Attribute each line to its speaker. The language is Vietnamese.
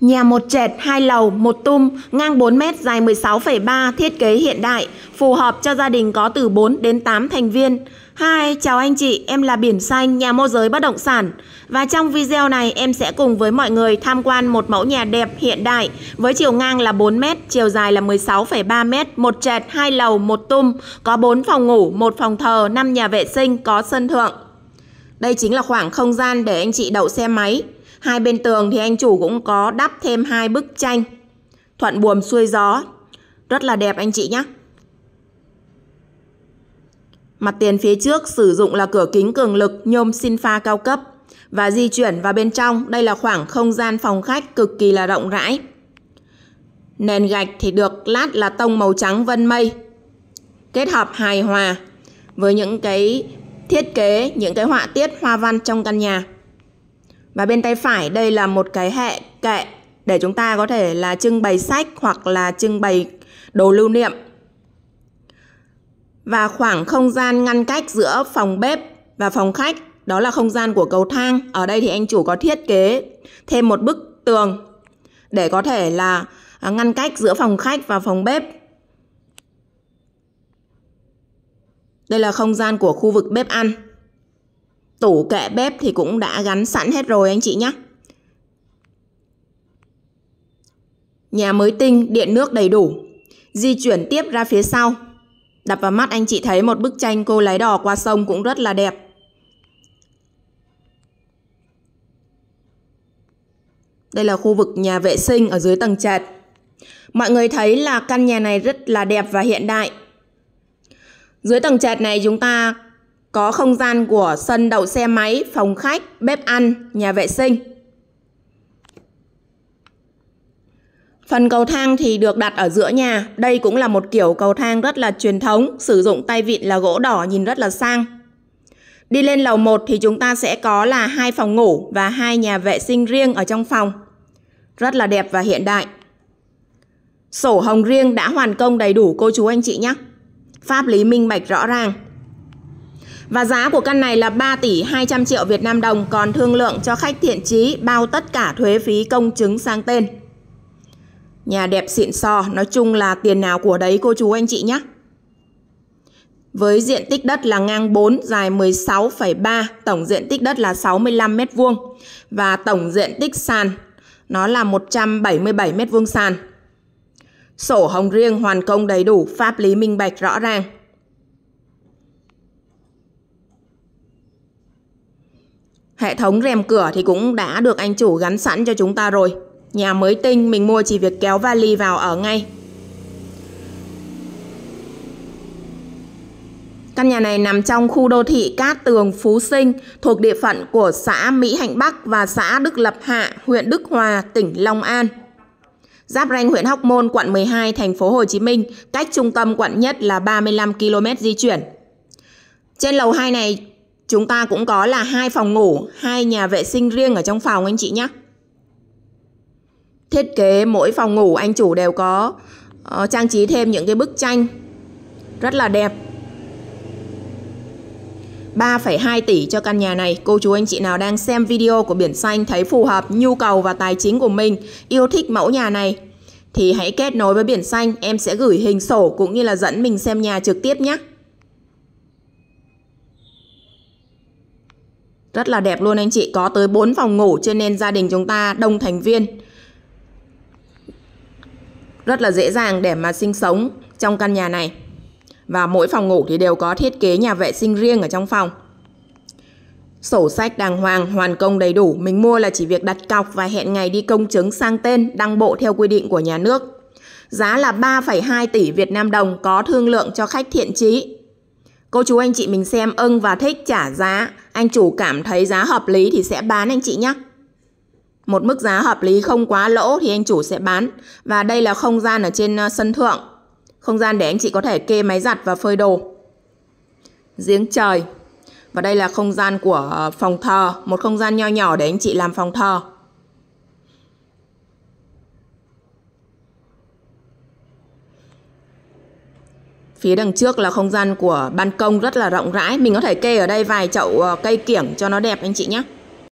Speaker 1: Nhà một trệt, hai lầu, một tum, ngang 4 mét, dài 16,3, thiết kế hiện đại, phù hợp cho gia đình có từ 4 đến 8 thành viên. Hai chào anh chị, em là Biển Xanh, nhà môi giới bất động sản. Và trong video này em sẽ cùng với mọi người tham quan một mẫu nhà đẹp hiện đại với chiều ngang là 4 mét, chiều dài là 163 mét, một trệt, hai lầu, một tum, có 4 phòng ngủ, một phòng thờ, 5 nhà vệ sinh, có sân thượng. Đây chính là khoảng không gian để anh chị đậu xe máy. Hai bên tường thì anh chủ cũng có đắp thêm hai bức tranh thuận buồm xuôi gió. Rất là đẹp anh chị nhé. Mặt tiền phía trước sử dụng là cửa kính cường lực nhôm xin pha cao cấp và di chuyển vào bên trong. Đây là khoảng không gian phòng khách cực kỳ là rộng rãi. Nền gạch thì được lát là tông màu trắng vân mây kết hợp hài hòa với những cái thiết kế, những cái họa tiết hoa văn trong căn nhà. Và bên tay phải đây là một cái hệ kệ để chúng ta có thể là trưng bày sách hoặc là trưng bày đồ lưu niệm. Và khoảng không gian ngăn cách giữa phòng bếp và phòng khách đó là không gian của cầu thang. Ở đây thì anh chủ có thiết kế thêm một bức tường để có thể là à, ngăn cách giữa phòng khách và phòng bếp. Đây là không gian của khu vực bếp ăn. Tủ kệ bếp thì cũng đã gắn sẵn hết rồi anh chị nhé. Nhà mới tinh, điện nước đầy đủ. Di chuyển tiếp ra phía sau. Đập vào mắt anh chị thấy một bức tranh cô lái đò qua sông cũng rất là đẹp. Đây là khu vực nhà vệ sinh ở dưới tầng trệt. Mọi người thấy là căn nhà này rất là đẹp và hiện đại. Dưới tầng trệt này chúng ta có không gian của sân đậu xe máy, phòng khách, bếp ăn, nhà vệ sinh. Phần cầu thang thì được đặt ở giữa nhà. Đây cũng là một kiểu cầu thang rất là truyền thống, sử dụng tay vịn là gỗ đỏ nhìn rất là sang. Đi lên lầu 1 thì chúng ta sẽ có là hai phòng ngủ và hai nhà vệ sinh riêng ở trong phòng. Rất là đẹp và hiện đại. Sổ hồng riêng đã hoàn công đầy đủ cô chú anh chị nhé. Pháp lý minh bạch rõ ràng, và giá của căn này là 3 tỷ 200 triệu Việt Nam đồng còn thương lượng cho khách thiện chí bao tất cả thuế phí công chứng sang tên. Nhà đẹp xịn sò, nói chung là tiền nào của đấy cô chú anh chị nhé. Với diện tích đất là ngang 4, dài 16,3, tổng diện tích đất là 65 m2 và tổng diện tích sàn nó là 177 m2 sàn. Sổ hồng riêng hoàn công đầy đủ, pháp lý minh bạch rõ ràng. Hệ thống rèm cửa thì cũng đã được anh chủ gắn sẵn cho chúng ta rồi. Nhà mới tinh mình mua chỉ việc kéo vali vào ở ngay. Căn nhà này nằm trong khu đô thị Cát Tường Phú Sinh thuộc địa phận của xã Mỹ Hạnh Bắc và xã Đức Lập Hạ, huyện Đức Hòa, tỉnh Long An. Giáp ranh huyện Hóc Môn, quận 12, thành phố Hồ Chí Minh, cách trung tâm quận nhất là 35 km di chuyển. Trên lầu 2 này Chúng ta cũng có là hai phòng ngủ, hai nhà vệ sinh riêng ở trong phòng anh chị nhé. Thiết kế mỗi phòng ngủ anh chủ đều có uh, trang trí thêm những cái bức tranh rất là đẹp. 3,2 tỷ cho căn nhà này. Cô chú anh chị nào đang xem video của Biển Xanh thấy phù hợp nhu cầu và tài chính của mình, yêu thích mẫu nhà này thì hãy kết nối với Biển Xanh, em sẽ gửi hình sổ cũng như là dẫn mình xem nhà trực tiếp nhé. Rất là đẹp luôn anh chị, có tới 4 phòng ngủ cho nên gia đình chúng ta đông thành viên. Rất là dễ dàng để mà sinh sống trong căn nhà này. Và mỗi phòng ngủ thì đều có thiết kế nhà vệ sinh riêng ở trong phòng. Sổ sách đàng hoàng, hoàn công đầy đủ, mình mua là chỉ việc đặt cọc và hẹn ngày đi công chứng sang tên, đăng bộ theo quy định của nhà nước. Giá là 3,2 tỷ Việt Nam đồng có thương lượng cho khách thiện trí Cô chú anh chị mình xem ưng và thích trả giá, anh chủ cảm thấy giá hợp lý thì sẽ bán anh chị nhé. Một mức giá hợp lý không quá lỗ thì anh chủ sẽ bán. Và đây là không gian ở trên ờ, sân thượng. Không gian để anh chị có thể kê máy giặt và phơi đồ. Giếng trời. Và đây là không gian của ờ, phòng thờ, một không gian nho nhỏ để anh chị làm phòng thờ. Phía đằng trước là không gian của ban công rất là rộng rãi. Mình có thể kê ở đây vài chậu ờ, cây kiểng cho nó đẹp anh chị nhé.